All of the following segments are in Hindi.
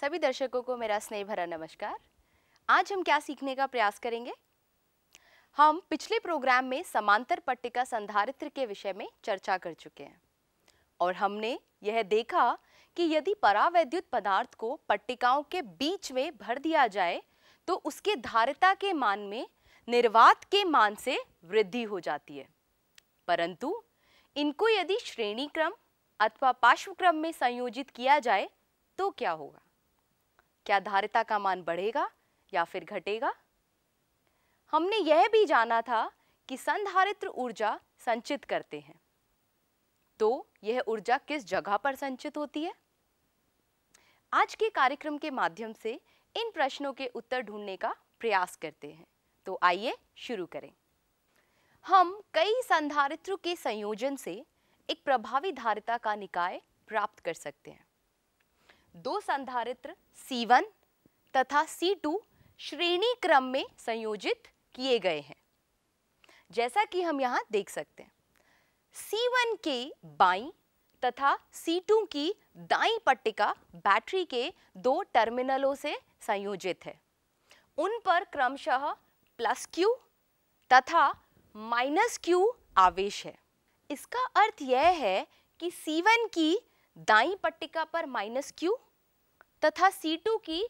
सभी दर्शकों को मेरा स्नेह भरा नमस्कार आज हम क्या सीखने का प्रयास करेंगे हम पिछले प्रोग्राम में समांतर पट्टिका संधारित्र के विषय में चर्चा कर चुके हैं और हमने यह देखा कि यदि परावैद्युत पदार्थ को पट्टिकाओं के बीच में भर दिया जाए तो उसके धारिता के मान में निर्वात के मान से वृद्धि हो जाती है परंतु इनको यदि श्रेणी क्रम अथवा पार्श्व क्रम में संयोजित किया जाए तो क्या होगा क्या धारिता का मान बढ़ेगा या फिर घटेगा हमने यह भी जाना था कि संधारित्र ऊर्जा संचित करते हैं तो यह ऊर्जा किस जगह पर संचित होती है आज के कार्यक्रम के माध्यम से इन प्रश्नों के उत्तर ढूंढने का प्रयास करते हैं तो आइए शुरू करें हम कई संधारित्रों के संयोजन से एक प्रभावी धारिता का निकाय प्राप्त कर सकते हैं दो संधारित्र C1 तथा C2 श्रेणी क्रम में संयोजित किए गए हैं जैसा कि हम यहां देख सकते हैं C1 के बाई तथा C2 की दाई पट्टिका बैटरी के दो टर्मिनलों से संयोजित है उन पर क्रमशः प्लस Q तथा माइनस Q आवेश है इसका अर्थ यह है कि C1 की दाई पट्टिका पर माइनस क्यू तथा टू की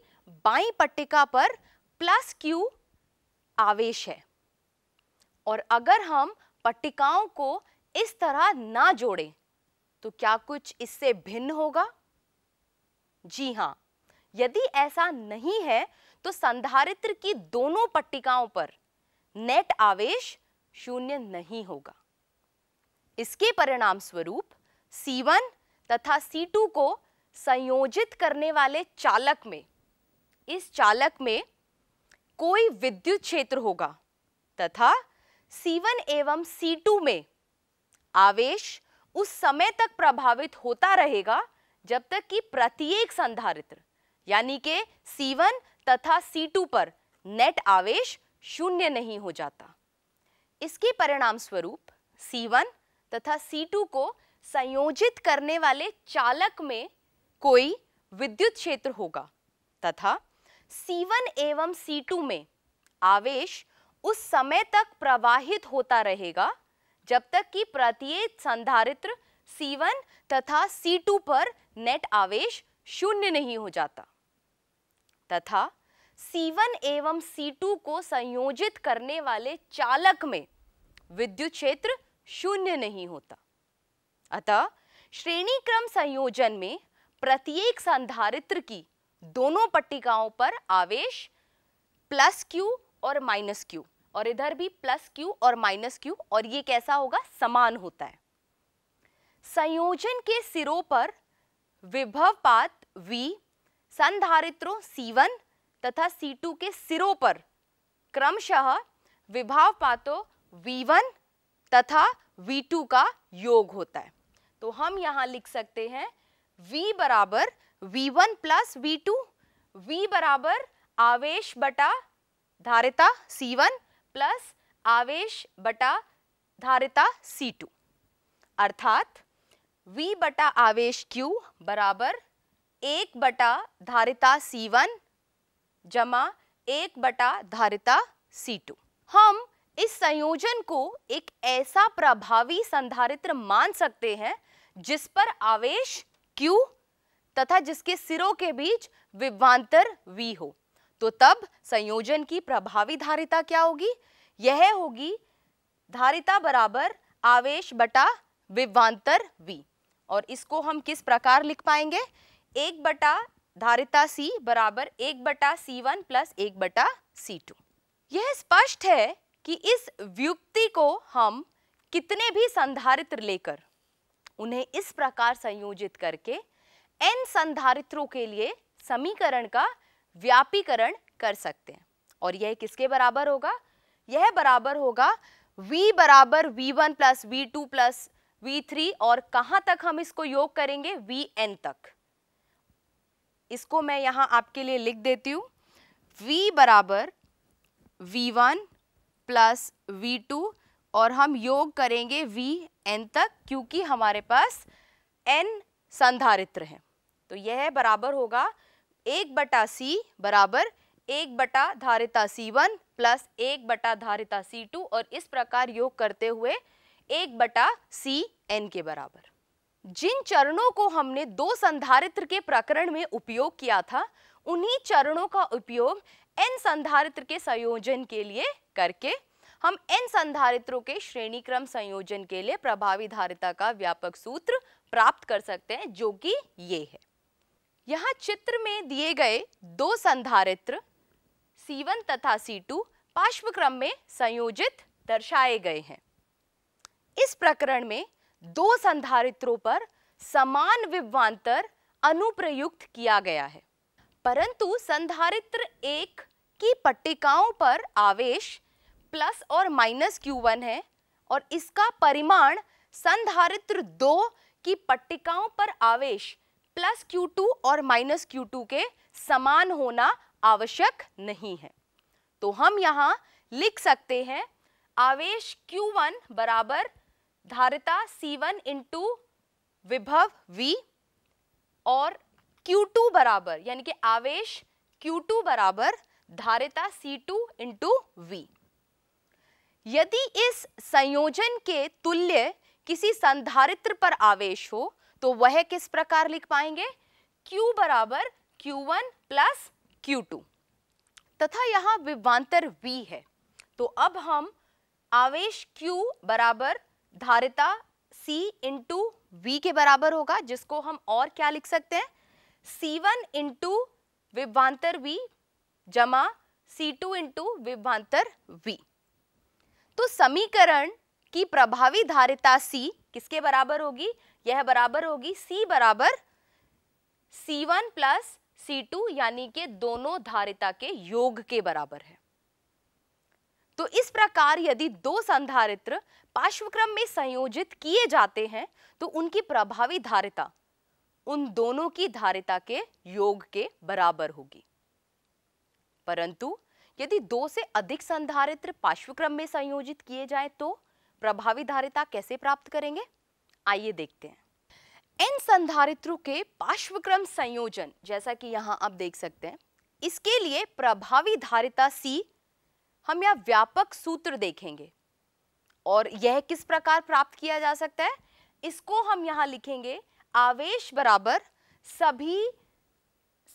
बाई पट्टिका पर प्लस क्यू आवेश है और अगर हम पट्टिकाओं को इस तरह ना जोड़े तो क्या कुछ इससे भिन्न होगा जी हां यदि ऐसा नहीं है तो संधारित्र की दोनों पट्टिकाओं पर नेट आवेश शून्य नहीं होगा इसके परिणाम स्वरूप C1 तथा C2 को संयोजित करने वाले चालक में इस चालक में कोई विद्युत क्षेत्र होगा तथा C1 एवं C2 में आवेश उस समय तक प्रभावित होता रहेगा जब तक कि प्रत्येक संधारित्र यानी के C1 तथा C2 पर नेट आवेश शून्य नहीं हो जाता इसके परिणाम स्वरूप C1 तथा C2 को संयोजित करने वाले चालक में कोई विद्युत क्षेत्र होगा तथा C1 एवं C2 में आवेश उस समय तक प्रवाहित होता रहेगा जब तक कि प्रत्येक संधारित्र C1 तथा C2 पर नेट आवेश शून्य नहीं हो जाता तथा C1 एवं C2 को संयोजित करने वाले चालक में विद्युत क्षेत्र शून्य नहीं होता अतः श्रेणी क्रम संयोजन में प्रत्येक संधारित्र की दोनों पट्टिकाओं पर आवेश प्लस क्यू और माइनस क्यू और इधर भी प्लस क्यू और माइनस क्यू और ये कैसा होगा समान होता है संयोजन के सिरों पर विभव पात V संधारित्रों C1 तथा C2 के सिरों पर क्रमशः विभाव पातों V1 तथा V2 का योग होता है तो हम यहां लिख सकते हैं v बराबर v1 one plus V two V बराबर आवेश बटा धारिता C1 प्लस आवेश बटा धारिता C2 अर्थात v बटा आवेश Q बराबर एक बटा धारिता C1 जमा एक बटा धारिता C2 हम इस संयोजन को एक ऐसा प्रभावी संधारित्र मान सकते हैं जिस पर आवेश Q तथा जिसके सिरों के बीच विभवांतर V हो तो तब संयोजन की प्रभावी धारिता क्या होगी यह होगी धारिता बराबर आवेश बटा विभवांतर V और इसको हम किस प्रकार लिख पाएंगे एक बटा धारिता C बराबर एक बटा सी वन प्लस एक बटा सी टू यह स्पष्ट है कि इस व्युक्ति को हम कितने भी संधारित्र लेकर उन्हें इस प्रकार संयोजित करके एन संधारित्रों के लिए समीकरण का व्यापीकरण कर सकते हैं और यह किसके बराबर होगा यह बराबर होगा v बराबर v1 one plus V two plus V और कहां तक हम इसको योग करेंगे वी एन तक इसको मैं यहां आपके लिए लिख देती हूं v बराबर v1 one plus V to और हम योग करेंगे वी एन तक क्योंकि हमारे पास एन संधारित्र है तो यह बराबर होगा एक बटा सी बराबर एक बटा धारिता सी वन प्लस एक बटा धारिता सी टू और इस प्रकार योग करते हुए एक बटा सी एन के बराबर जिन चरणों को हमने दो संधारित्र के प्रकरण में उपयोग किया था उन्हीं चरणों का उपयोग एन संधारित्र के संयोजन के लिए करके हम इन संधारित्रों के श्रेणी क्रम संयोजन के लिए प्रभावी धारिता का व्यापक सूत्र प्राप्त कर सकते हैं जो कि ये है यहाँ चित्र में दिए गए दो संधारित्र C1 तथा C2 पार्श्व क्रम में संयोजित दर्शाए गए हैं इस प्रकरण में दो संधारित्रों पर समान विभवांतर अनुप्रयुक्त किया गया है परंतु संधारित्र एक की पट्टिकाओं पर आवेश प्लस और माइनस क्यू वन है और इसका परिमाण संधारित्र दो की पट्टिकाओं पर आवेश प्लस क्यू टू और माइनस क्यू टू के समान होना आवश्यक नहीं है तो हम यहाँ लिख सकते हैं आवेश क्यू वन बराबर धारिता सी वन इंटू विभव V और Q2 बराबर यानी कि आवेश Q2 बराबर धारिता C2 टू इंटू वी यदि इस संयोजन के तुल्य किसी संधारित्र पर आवेश हो तो वह किस प्रकार लिख पाएंगे Q बराबर Q1 वन प्लस क्यू तथा यहां विवांतर V है तो अब हम आवेश Q बराबर धारिता C इंटू वी के बराबर होगा जिसको हम और क्या लिख सकते हैं C1 वन इंटू विवांतर वी जमा C2 टू इंटू विवांतर वी तो समीकरण की प्रभावी धारिता C किसके बराबर होगी यह बराबर होगी C बराबर C1 वन प्लस सी यानी के दोनों धारिता के योग के बराबर है तो इस प्रकार यदि दो संधारित्र पार्श्वक्रम में संयोजित किए जाते हैं तो उनकी प्रभावी धारिता उन दोनों की धारिता के योग के बराबर होगी परंतु यदि दो से अधिक संधारित्र पार्श्वक्रम में संयोजित किए जाए तो प्रभावी धारिता कैसे प्राप्त करेंगे आइए देखते हैं इन संधारित्रों के पार्श्वक्रम संयोजन जैसा कि यहां आप देख सकते हैं इसके लिए प्रभावी धारिता सी हम यह व्यापक सूत्र देखेंगे और यह किस प्रकार प्राप्त किया जा सकता है इसको हम यहां लिखेंगे आवेश बराबर सभी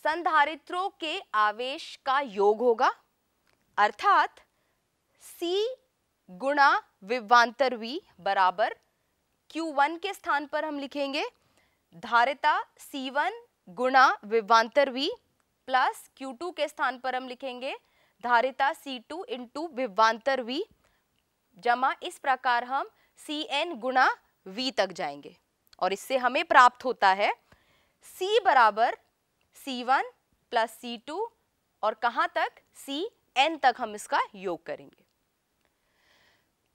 संधारित्रों के आवेश का योग होगा अर्थात C गुणा विवान्तर V बराबर Q1 के स्थान पर हम लिखेंगे धारिता C1 गुणा विवांतर V प्लस Q2 के स्थान पर हम लिखेंगे धारिता C2 टू इंटू विवान्तर वी जमा इस प्रकार हम सी एन गुणा वी तक जाएंगे और इससे हमें प्राप्त होता है C बराबर C1 प्लस टू और कहाँ तक C एन तक हम इसका योग करेंगे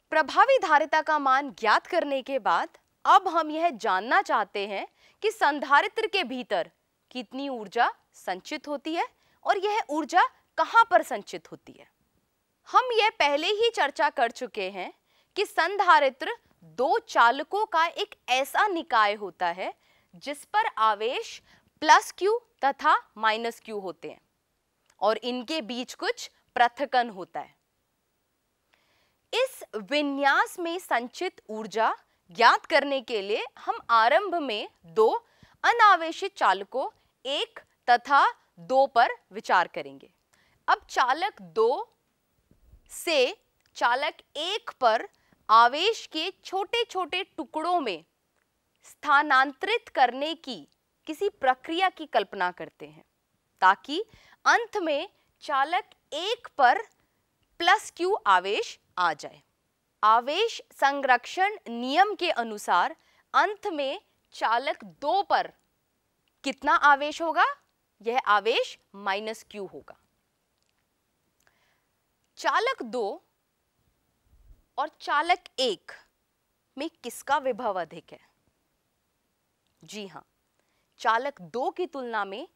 प्रभावी धारिता का मान ज्ञात करने के बाद अब हम यह जानना चाहते हैं कि संधारित्र के भीतर कितनी ऊर्जा संचित होती है और यह ऊर्जा कहां पर संचित होती है हम यह पहले ही चर्चा कर चुके हैं कि संधारित्र दो चालकों का एक ऐसा निकाय होता है जिस पर आवेश प्लस क्यू तथा माइनस क्यू होते हैं और इनके बीच कुछ पृथकन होता है इस विन्यास में संचित ऊर्जा ज्ञात करने के लिए हम आरंभ में दो अनावेशित चालकों एक तथा दो पर विचार करेंगे अब चालक दो से चालक एक पर आवेश के छोटे छोटे टुकड़ों में स्थानांतरित करने की किसी प्रक्रिया की कल्पना करते हैं ताकि अंत में चालक एक पर प्लस क्यू आवेश आ जाए आवेश संरक्षण नियम के अनुसार अंत में चालक दो पर कितना आवेश होगा यह आवेश माइनस क्यू होगा चालक दो और चालक एक में किसका विभव अधिक है जी हां चालक दो की तुलना में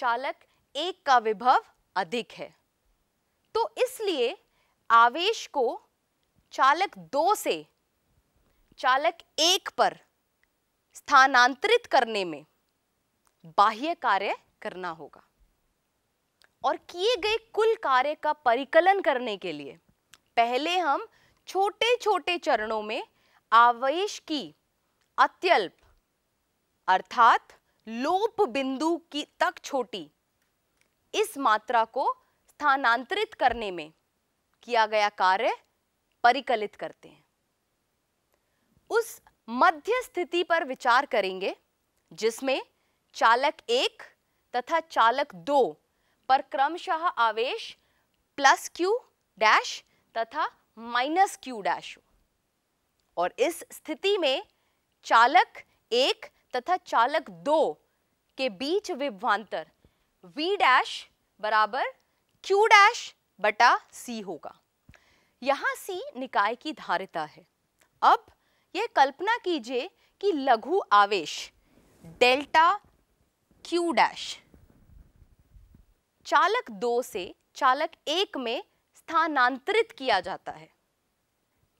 चालक एक का विभव अधिक है तो इसलिए आवेश को चालक दो से चालक एक पर स्थानांतरित करने में बाह्य कार्य करना होगा और किए गए कुल कार्य का परिकलन करने के लिए पहले हम छोटे छोटे चरणों में आवेश की अत्यल्प अर्थात लोप बिंदु की तक छोटी इस मात्रा को स्थानांतरित करने में किया गया कार्य परिकलित करते हैं उस मध्य स्थिति पर विचार करेंगे जिसमें चालक एक तथा चालक दो पर क्रमशः आवेश प्लस क्यू डैश तथा माइनस क्यू डैश हो और इस स्थिति में चालक एक तथा चालक दो के बीच विभवांतर वी डैश बराबर क्यू डैश बटा सी होगा यहाँ सी निकाय की धारिता है अब यह कल्पना कीजिए कि लघु आवेश डेल्टा क्यू डैश चालक दो से चालक एक में स्थानांतरित किया जाता है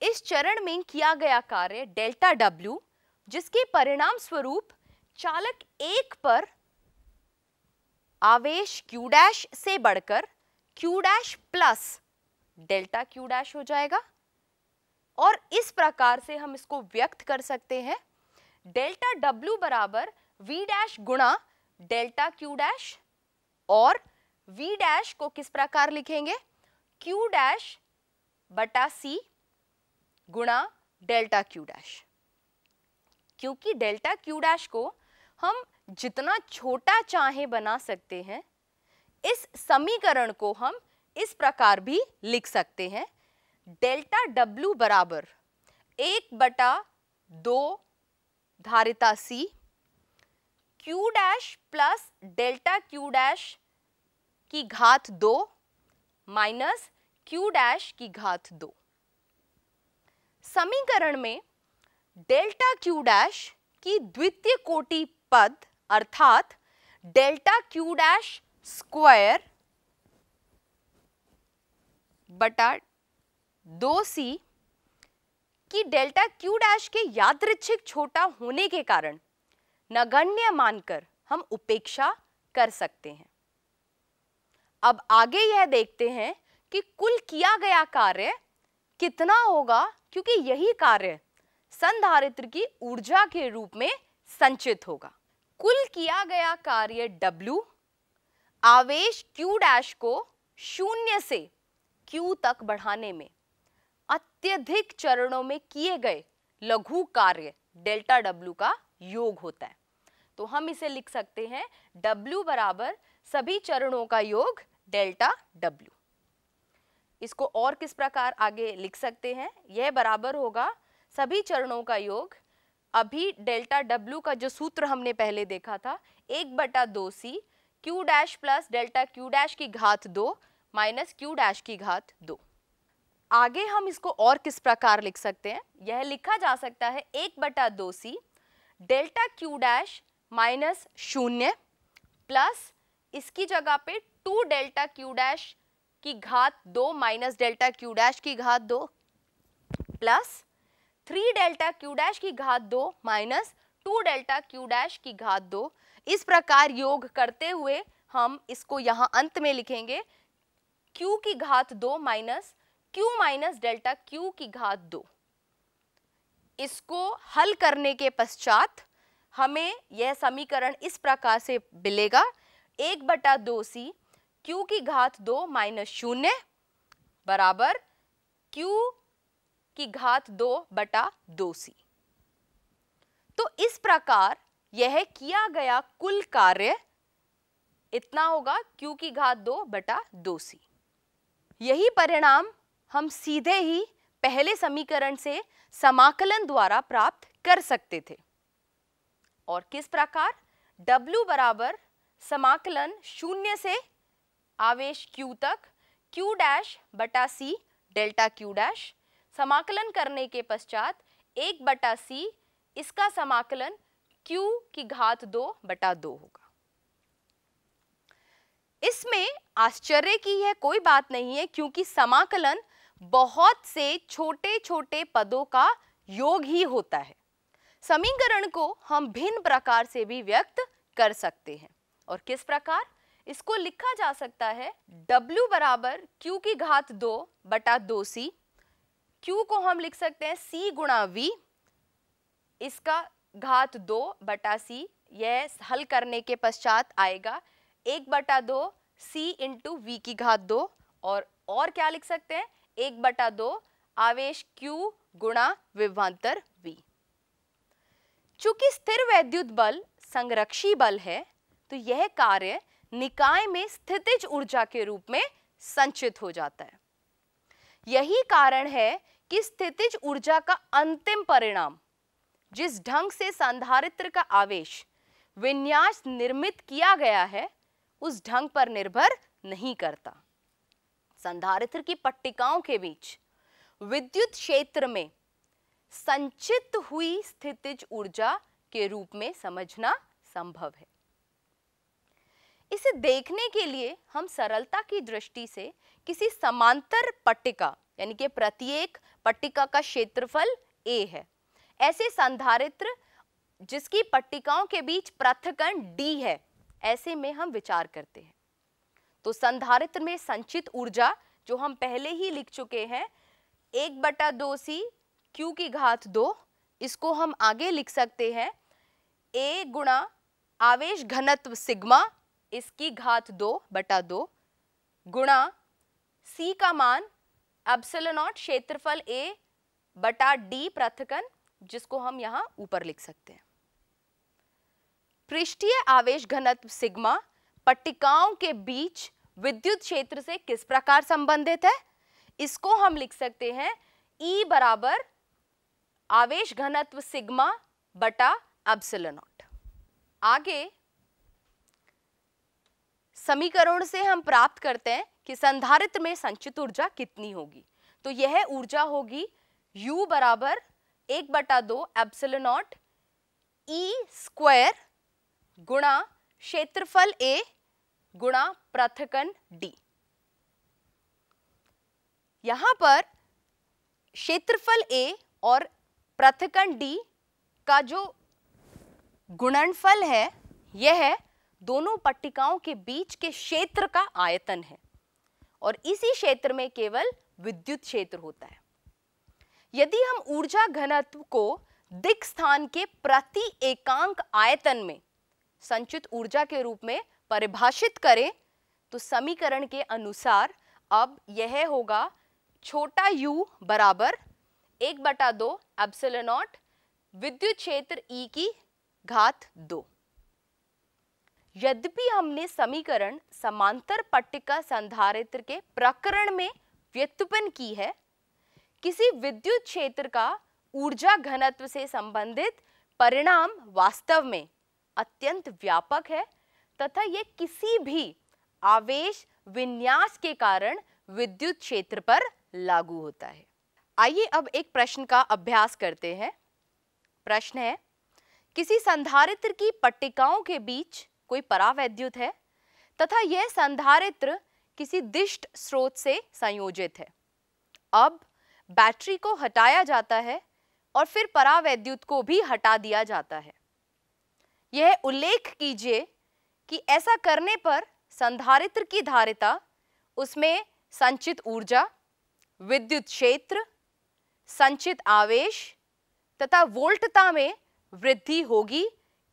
इस चरण में किया गया कार्य डेल्टा डब्ल्यू जिसके परिणाम स्वरूप चालक एक पर आवेश क्यू डैश से बढ़कर Q dash plus delta Q dash हो जाएगा और इस प्रकार से हम इसको व्यक्त कर सकते हैं डेल्टा डब्ल्यू बराबर वी डैश गुणा डेल्टा क्यू डैश और वी डैश को किस प्रकार लिखेंगे क्यू डैश बटा सी गुणा डेल्टा क्यू डैश क्योंकि डेल्टा क्यू डैश को हम जितना छोटा चाहे बना सकते हैं इस समीकरण को हम इस प्रकार भी लिख सकते हैं डेल्टा डब्ल्यू बराबर एक बटा दो धारिता C Q dash plus delta Q dash की घात दो माइनस क्यू डैश की घात दो समीकरण में डेल्टा क्यू डैश की द्वितीय कोटि पद अर्थात डेल्टा क्यू डैश स्क्वायर बटा दो सी की डेल्टा क्यू डैश के यादृच्छिक छोटा होने के कारण नगण्य मानकर हम उपेक्षा कर सकते हैं अब आगे यह देखते हैं कि कुल किया गया कार्य कितना होगा क्योंकि यही कार्य संधारित्र की ऊर्जा के रूप में संचित होगा कुल किया गया कार्य W आवेश क्यू डैश को शून्य से क्यू तक बढ़ाने में अत्यधिक चरणों में किए गए लघु कार्य डेल्टा डब्ल्यू का योग होता है तो हम इसे लिख सकते हैं डब्ल्यू बराबर सभी चरणों का योग डेल्टा डब्ल्यू इसको और किस प्रकार आगे लिख सकते हैं यह बराबर होगा सभी चरणों का योग अभी डेल्टा डब्ल्यू का जो सूत्र हमने पहले देखा था एक बटा दो C Q dash plus delta Q dash की घात दो माइनस क्यू डैश की घात दो आगे हम इसको और किस प्रकार लिख सकते हैं यह लिखा जा सकता है एक बटा दो C delta Q dash minus शून्य प्लस इसकी जगह पे टू डेल्टा क्यू डैश की घात दो माइनस डेल्टा क्यू डैश की घात दो plus three delta Q dash की घात दो minus two delta Q dash की घात दो इस प्रकार योग करते हुए हम इसको यहाँ अंत में लिखेंगे q की घात दो minus Q minus delta Q की घात दो इसको हल करने के पश्चात हमें यह समीकरण इस प्रकार से मिलेगा एक बटा दो सी क्यू की घात दो माइनस शून्य बराबर क्यू की घात दो बटा दो सी तो इस प्रकार यह किया गया कुल कार्य इतना होगा क्यू की घात दो बटा दो सी यही परिणाम हम सीधे ही पहले समीकरण से समाकलन द्वारा प्राप्त कर सकते थे और किस प्रकार W बराबर समाकलन शून्य से आवेश Q तक Q डैश बटा सी डेल्टा Q डैश समाकलन करने के पश्चात एक बटा सी इसका समाकलन q की घात दो बटा दो होगा इसमें आश्चर्य की यह कोई बात नहीं है क्योंकि समाकलन बहुत से छोटे छोटे पदों का योग ही होता है समीकरण को हम भिन्न प्रकार से भी व्यक्त कर सकते हैं और किस प्रकार इसको लिखा जा सकता है W बराबर Q की घात दो बटा दो सी क्यू को हम लिख सकते हैं C गुणा वी इसका घात दो बटा सी यह हल करने के पश्चात आएगा एक बटा दो सी इंटू वी की घात दो और और क्या लिख सकते हैं एक बटा दो आवेश Q गुणा विभवांतर V चूंकि स्थिर वैद्युत बल संरक्षी बल है तो यह कार्य निकाय में स्थितिज ऊर्जा के रूप में संचित हो जाता है यही कारण है कि स्थितिज ऊर्जा का अंतिम परिणाम जिस ढंग से संधारित्र का आवेश विन्यास निर्मित किया गया है उस ढंग पर निर्भर नहीं करता संधारित्र की पट्टिकाओं के बीच विद्युत क्षेत्र में संचित हुई स्थितिज ऊर्जा के रूप में समझना संभव है इसे देखने के लिए हम सरलता की दृष्टि से किसी समांतर पट्टिका यानी कि प्रत्येक पट्टिका का क्षेत्रफल ए है ऐसे संधारित्र जिसकी पट्टिकाओं के बीच पृथकरण डी है ऐसे में हम विचार करते हैं तो संधारित्र में संचित ऊर्जा जो हम पहले ही लिख चुके हैं एक बटा दो सी क्यू की घात दो इसको हम आगे लिख सकते हैं ए गुणा आवेश घनत्व सिग्मा इसकी घात दो बटा दो गुणा सी का मान एप्सलनॉट क्षेत्रफल ए बटा डी प्रथकन जिसको हम यहां ऊपर लिख सकते हैं पृष्ठीय आवेश घनत्व सिग्मा पट्टिकाओं के बीच विद्युत क्षेत्र से किस प्रकार संबंधित है इसको हम लिख सकते हैं E बराबर आवेश घनत्व सिग्मा बटा अब्सलनॉट आगे समीकरण से हम प्राप्त करते हैं कि संधारित्र में संचित ऊर्जा कितनी होगी तो यह ऊर्जा होगी U बराबर एक बटा दो epsilon naught E e square गुणा क्षेत्रफल ए गुणा प्रथकन डी यहां पर क्षेत्रफल ए और प्रथकन डी का जो गुणनफल है यह है दोनों पट्टिकाओं के बीच के क्षेत्र का आयतन है और इसी क्षेत्र में केवल विद्युत क्षेत्र होता है यदि हम ऊर्जा घनत्व को दिक स्थान के प्रति एकांक आयतन में संचित ऊर्जा के रूप में परिभाषित करें तो समीकरण के अनुसार अब यह होगा छोटा u बराबर एक बटा दो एप्सलनॉट विद्युत क्षेत्र E की घात दो यद्यपि हमने समीकरण समांतर पट्टिका संधारित्र के प्रकरण में व्युत्पन्न की है किसी विद्युत क्षेत्र का ऊर्जा घनत्व से संबंधित परिणाम वास्तव में अत्यंत व्यापक है तथा ये किसी भी आवेश विन्यास के कारण विद्युत क्षेत्र पर लागू होता है आइए अब एक प्रश्न का अभ्यास करते हैं प्रश्न है किसी संधारित्र की पट्टिकाओं के बीच कोई परावैद्युत है तथा यह संधारित्र किसी दिष्ट स्रोत से संयोजित है अब बैटरी को हटाया जाता है और फिर परावैद्युत को भी हटा दिया जाता है यह उल्लेख कीजिए कि ऐसा करने पर संधारित्र की धारिता उसमें संचित ऊर्जा विद्युत क्षेत्र संचित आवेश तथा वोल्टता में वृद्धि होगी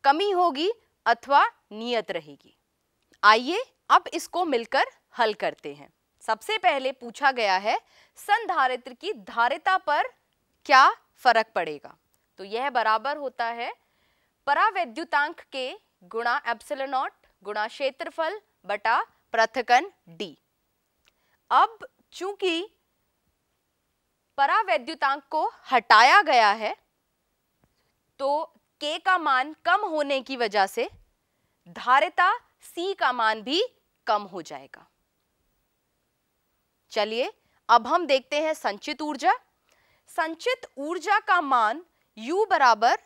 कमी होगी अथवा नियत रहेगी आइए अब इसको मिलकर हल करते हैं सबसे पहले पूछा गया है संधारित्र की धारिता पर क्या फर्क पड़ेगा तो यह बराबर होता है परावैद्युतांक के गुणा एप्सिलनॉट गुणा क्षेत्रफल बटा प्रथकन डी अब चूंकि परावैद्युतांक को हटाया गया है तो के का मान कम होने की वजह से धारिता सी का मान भी कम हो जाएगा चलिए अब हम देखते हैं संचित ऊर्जा संचित ऊर्जा का मान U बराबर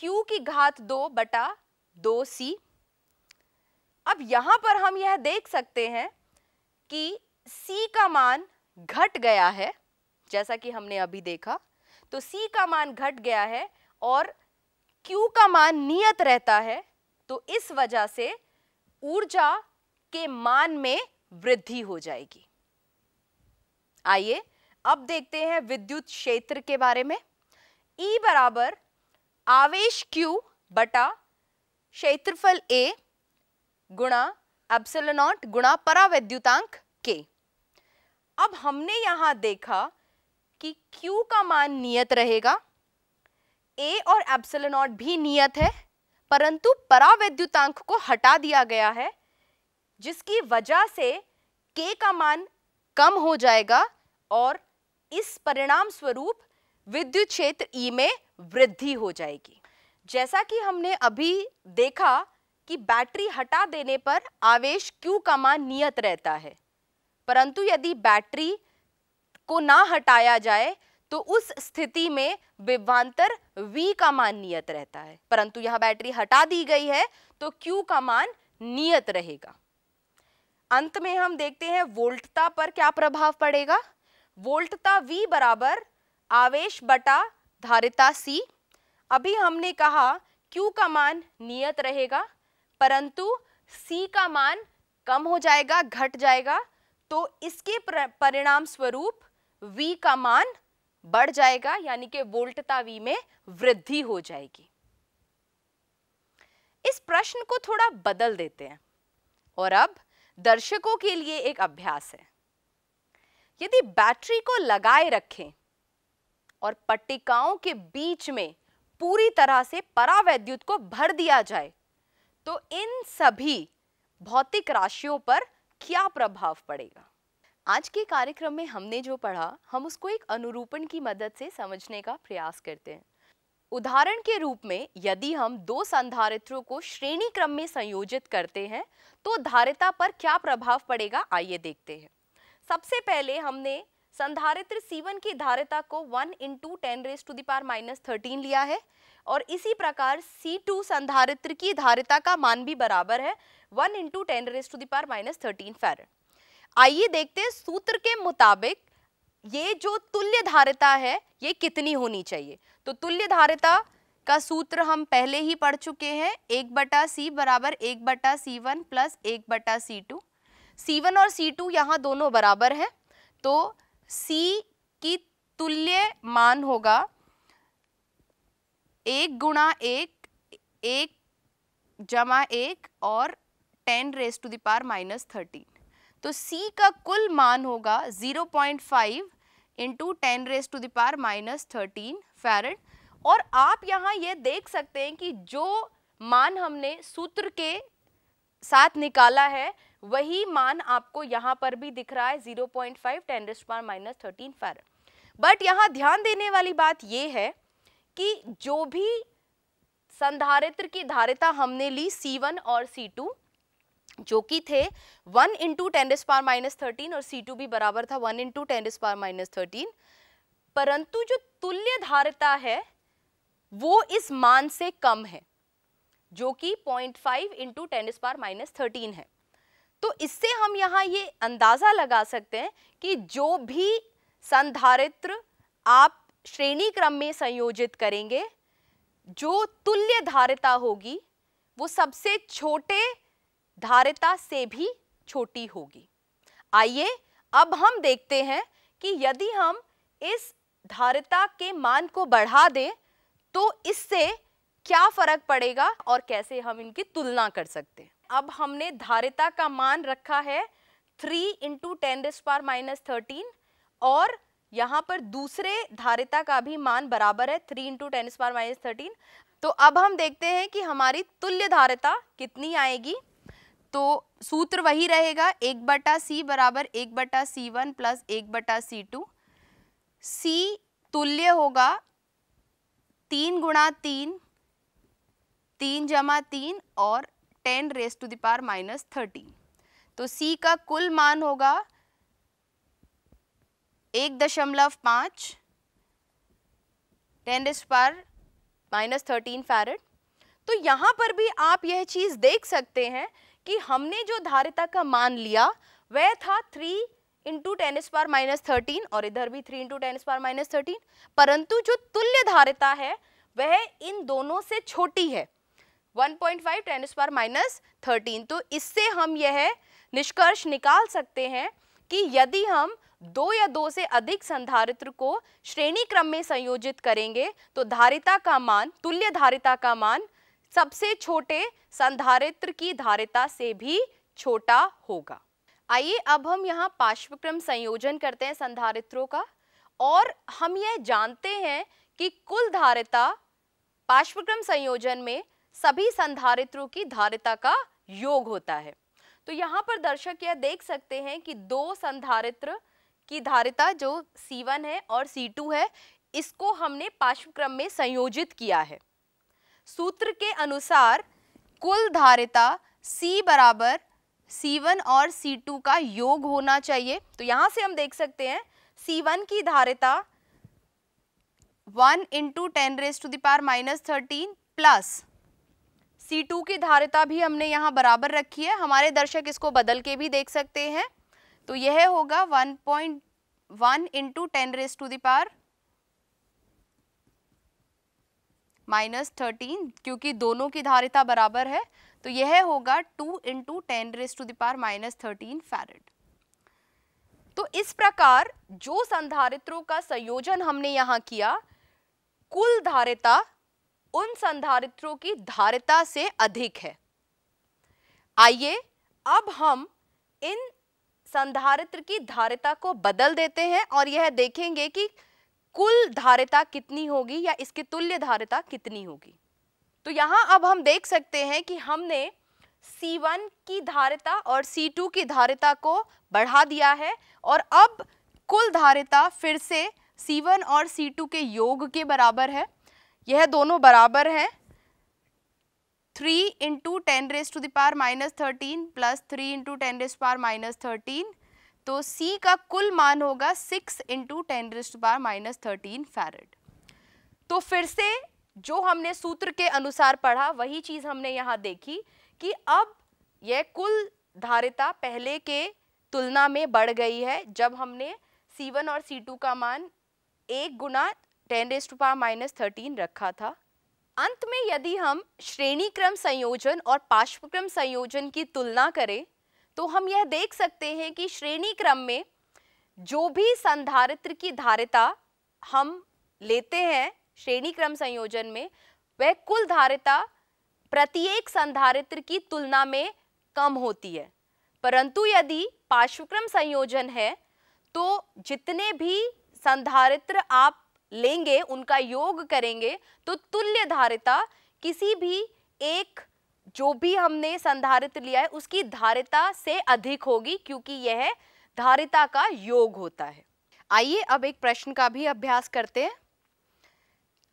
Q की घात दो बटा दो सी अब यहां पर हम यह देख सकते हैं कि C का मान घट गया है जैसा कि हमने अभी देखा तो C का मान घट गया है और Q का मान नियत रहता है तो इस वजह से ऊर्जा के मान में वृद्धि हो जाएगी आइए अब देखते हैं विद्युत क्षेत्र के बारे में E बराबर आवेश Q बटा क्षेत्रफल A गुणा एप्सिलनॉट गुणा परावैद्युतांक K अब हमने यहां देखा कि Q का मान नियत रहेगा A और एप्सिलनॉट भी नियत है परंतु परावैद्युतांक को हटा दिया गया है जिसकी वजह से K का मान कम हो जाएगा और इस परिणाम स्वरूप विद्युत क्षेत्र ई e में वृद्धि हो जाएगी जैसा कि हमने अभी देखा कि बैटरी हटा देने पर आवेश Q का मान नियत रहता है परंतु यदि बैटरी को ना हटाया जाए तो उस स्थिति में विभवांतर V का मान नियत रहता है परंतु यह बैटरी हटा दी गई है तो Q का मान नियत रहेगा अंत में हम देखते हैं वोल्टता पर क्या प्रभाव पड़ेगा वोल्टता V बराबर आवेश बटा धारिता C अभी हमने कहा Q का मान नियत रहेगा परंतु C का मान कम हो जाएगा घट जाएगा तो इसके परिणाम स्वरूप V का मान बढ़ जाएगा यानी कि वोल्टता V में वृद्धि हो जाएगी इस प्रश्न को थोड़ा बदल देते हैं और अब दर्शकों के लिए एक अभ्यास है यदि बैटरी को लगाए रखें और पट्टिकाओं के बीच में पूरी तरह से परावैद्युत को भर दिया जाए तो इन सभी भौतिक राशियों पर क्या प्रभाव पड़ेगा आज के कार्यक्रम में हमने जो पढ़ा हम उसको एक अनुरूपण की मदद से समझने का प्रयास करते हैं उदाहरण के रूप में यदि हम दो संधारित्रों को श्रेणी क्रम में संयोजित करते हैं तो धारिता पर क्या प्रभाव पड़ेगा आइए देखते हैं सबसे पहले हमने संधारित्र C1 की धारिता को 1 into ten raise to the power minus thirteen लिया है और इसी प्रकार C2 संधारित्र की धारिता का मान भी बराबर है 1 into ten raise to the power minus thirteen farad आइए देखते हैं सूत्र के मुताबिक ये जो तुल्य धारिता है ये कितनी होनी चाहिए तो तुल्य धारिता का सूत्र हम पहले ही पढ़ चुके हैं एक बटा सी बराबर एक बटा सी वन प्लस एक बटा सी टू सी वन और सी टू यहाँ दोनों बराबर हैं तो सी की तुल्य मान होगा एक गुणा एक एक जमा एक और ten raise to the power minus thirteen तो C का कुल मान होगा 0.5 point five into ten raise to the power minus thirteen farad और आप यहाँ ये देख सकते हैं कि जो मान हमने सूत्र के साथ निकाला है वही मान आपको यहाँ पर भी दिख रहा है 0.5 point five ten raise to minus thirteen farad but यहाँ ध्यान देने वाली बात ये है कि जो भी संधारित्र की धारिता हमने ली C1 और C2 जो कि थे वन इंटू एस पार माइनस थर्टीन और सी टू भी बराबर था वन इंटू एस पार माइनस थर्टीन परंतु जो तुल्य धारिता है वो इस मान से कम है जो कि पॉइंट फाइव इंटू एस पार माइनस थर्टीन है तो इससे हम यहाँ ये अंदाज़ा लगा सकते हैं कि जो भी संधारित्र आप श्रेणी क्रम में संयोजित करेंगे जो तुल्य धारिता होगी वो सबसे छोटे धारिता से भी छोटी होगी आइए अब हम देखते हैं कि यदि हम इस धारिता के मान को बढ़ा दें तो इससे क्या फर्क पड़ेगा और कैसे हम इनकी तुलना कर सकते हैं अब हमने धारिता का मान रखा है three into ten raise power minus thirteen और यहाँ पर दूसरे धारिता का भी मान बराबर है three into ten power minus thirteen तो अब हम देखते हैं कि हमारी तुल्य धारिता कितनी आएगी तो सूत्र वही रहेगा एक बटा सी बराबर एक बटा सी वन प्लस एक बटा सी टू सी तुल्य होगा तीन गुणा तीन तीन जमा तीन और ten raise to the power minus thirteen तो सी का कुल मान होगा एक दशमलव पाँच ten raise power minus thirteen farad तो यहाँ पर भी आप यह चीज़ देख सकते हैं कि हमने जो धारिता का मान लिया वह था three into ten power minus thirteen और इधर भी three into ten power minus thirteen परंतु जो तुल्य धारिता है वह इन दोनों से छोटी है 1.5 point five ten power minus thirteen तो इससे हम यह निष्कर्ष निकाल सकते हैं कि यदि हम दो या दो से अधिक संधारित्र को श्रेणी क्रम में संयोजित करेंगे तो धारिता का मान तुल्य धारिता का मान सबसे छोटे संधारित्र की धारिता से भी छोटा होगा आइए अब हम यहाँ पार्श्वक्रम संयोजन करते हैं संधारित्रों का और हम यह जानते हैं कि कुल धारिता पार्श्वक्रम संयोजन में सभी संधारित्रों की धारिता का योग होता है तो यहाँ पर दर्शक यह देख सकते हैं कि दो संधारित्र की धारिता जो C1 है और C2 है इसको हमने पार्श्वक्रम में संयोजित किया है सूत्र के अनुसार कुल धारिता C बराबर C1 और C2 का योग होना चाहिए तो यहाँ से हम देख सकते हैं C1 की धारिता 1 into ten raise to the power minus thirteen plus C2 की धारिता भी हमने यहाँ बराबर रखी है हमारे दर्शक इसको बदल के भी देख सकते हैं तो यह होगा 1.1 point one into ten raise to the power minus thirteen क्योंकि दोनों की धारिता बराबर है तो यह होगा two into ten raise to the power minus thirteen farad तो इस प्रकार जो संधारित्रों का संयोजन हमने यहां किया कुल धारिता उन संधारित्रों की धारिता से अधिक है आइए अब हम इन संधारित्र की धारिता को बदल देते हैं और यह देखेंगे कि कुल धारिता कितनी होगी या इसके तुल्य धारिता कितनी होगी तो यहाँ अब हम देख सकते हैं कि हमने C1 की धारिता और C2 की धारिता को बढ़ा दिया है और अब कुल धारिता फिर से C1 और C2 के योग के बराबर है यह दोनों बराबर हैं three into ten raise to the power minus thirteen plus three into ten raise power minus thirteen तो C का कुल मान होगा 6 into ten raised power minus thirteen farad तो फिर से जो हमने सूत्र के अनुसार पढ़ा वही चीज़ हमने यहाँ देखी कि अब यह कुल धारिता पहले के तुलना में बढ़ गई है जब हमने C1 और C2 का मान एक गुना ten raised power minus thirteen रखा था अंत में यदि हम श्रेणी क्रम संयोजन और पार्श्वक्रम संयोजन की तुलना करें तो हम यह देख सकते हैं कि श्रेणी क्रम में जो भी संधारित्र की धारिता हम लेते हैं श्रेणी क्रम संयोजन में वह कुल धारिता प्रत्येक संधारित्र की तुलना में कम होती है परंतु यदि पार्श्वक्रम संयोजन है तो जितने भी संधारित्र आप लेंगे उनका योग करेंगे तो तुल्य धारिता किसी भी एक जो भी हमने संधारित्र लिया है उसकी धारिता से अधिक होगी क्योंकि यह धारिता का योग होता है आइए अब एक प्रश्न का भी अभ्यास करते हैं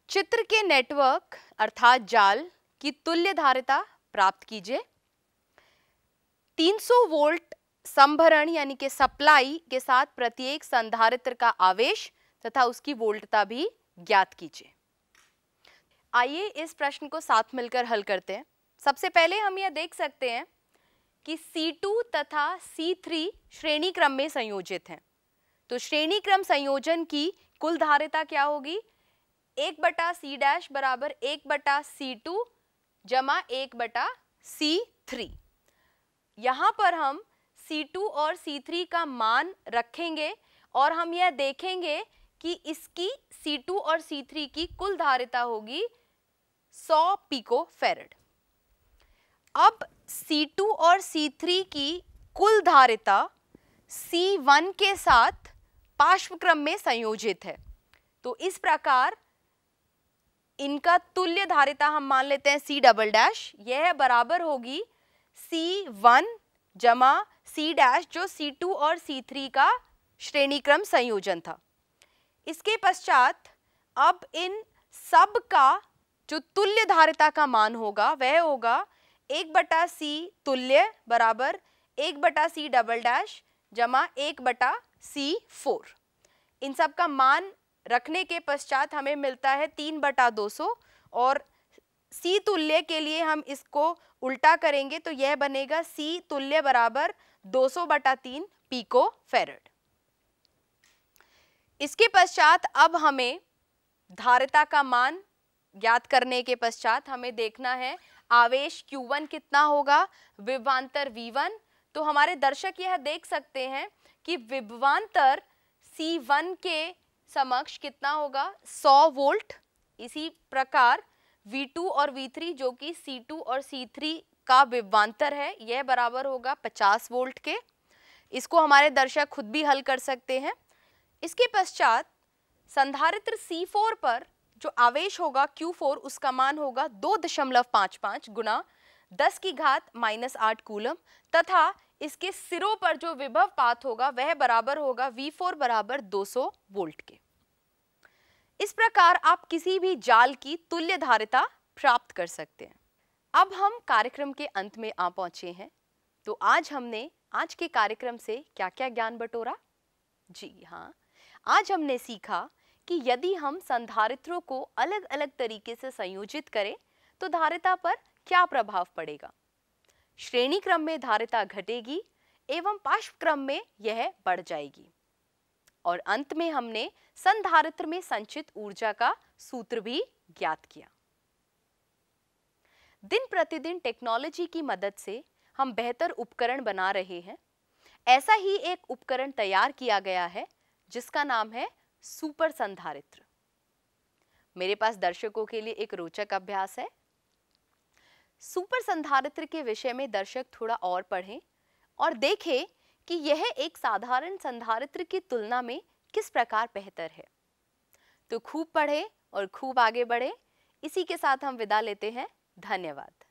चित्र के नेटवर्क अर्थात जाल की तुल्य धारिता प्राप्त कीजिए 300 वोल्ट संभरण यानी कि सप्लाई के साथ प्रत्येक संधारित्र का आवेश तथा उसकी वोल्टता भी ज्ञात कीजिए आइए इस प्रश्न को साथ मिलकर हल करते हैं सबसे पहले हम यह देख सकते हैं कि C2 तथा C3 श्रेणी क्रम में संयोजित हैं तो श्रेणी क्रम संयोजन की कुल धारिता क्या होगी एक बटा सी डैश बराबर एक बटा सी टू जमा एक बटा सी थ्री यहाँ पर हम सी टू और सी थ्री का मान रखेंगे और हम यह देखेंगे कि इसकी सी टू और सी थ्री की कुल धारिता होगी सौ पीको फेरड अब C2 और C3 की कुल धारिता C1 के साथ पार्श्वक्रम में संयोजित है तो इस प्रकार इनका तुल्य धारिता हम मान लेते हैं C डबल डैश यह बराबर होगी C1 जमा C डैश जो C2 और C3 का श्रेणी क्रम संयोजन था इसके पश्चात अब इन सब का जो तुल्य धारिता का मान होगा वह होगा एक बटा सी तुल्य बराबर एक बटा सी डबल डैश जमा एक बटा सी फोर इन सब का मान रखने के पश्चात हमें मिलता है तीन बटा दो सौ और सी तुल्य के लिए हम इसको उल्टा करेंगे तो यह बनेगा सी तुल्य बराबर दो सौ बटा तीन पीको फेरड इसके पश्चात अब हमें धारिता का मान ज्ञात करने के पश्चात हमें देखना है आवेश Q1 कितना होगा विभवांतर V1 तो हमारे दर्शक यह देख सकते हैं कि विभवांतर C1 के समक्ष कितना होगा 100 वोल्ट इसी प्रकार V2 और V3 जो कि C2 और C3 का विभवांतर है यह बराबर होगा 50 वोल्ट के इसको हमारे दर्शक खुद भी हल कर सकते हैं इसके पश्चात संधारित्र C4 पर जो आवेश होगा Q4 उसका मान होगा दो दशमलव पाँच पाँच गुना दस की घात माइनस आठ कूलम तथा इसके सिरों पर जो विभव पात होगा वह बराबर होगा V4 बराबर 200 वोल्ट के इस प्रकार आप किसी भी जाल की तुल्य धारिता प्राप्त कर सकते हैं अब हम कार्यक्रम के अंत में आ पहुंचे हैं तो आज हमने आज के कार्यक्रम से क्या क्या ज्ञान बटोरा जी हाँ आज हमने सीखा कि यदि हम संधारित्रों को अलग अलग तरीके से संयोजित करें तो धारिता पर क्या प्रभाव पड़ेगा श्रेणी क्रम में धारिता घटेगी एवं पार्श्व क्रम में यह बढ़ जाएगी और अंत में हमने संधारित्र में संचित ऊर्जा का सूत्र भी ज्ञात किया दिन प्रतिदिन टेक्नोलॉजी की मदद से हम बेहतर उपकरण बना रहे हैं ऐसा ही एक उपकरण तैयार किया गया है जिसका नाम है सुपर संधारित्र मेरे पास दर्शकों के लिए एक रोचक अभ्यास है सुपर संधारित्र के विषय में दर्शक थोड़ा और पढ़ें और देखें कि यह एक साधारण संधारित्र की तुलना में किस प्रकार बेहतर है तो खूब पढ़ें और खूब आगे बढ़ें इसी के साथ हम विदा लेते हैं धन्यवाद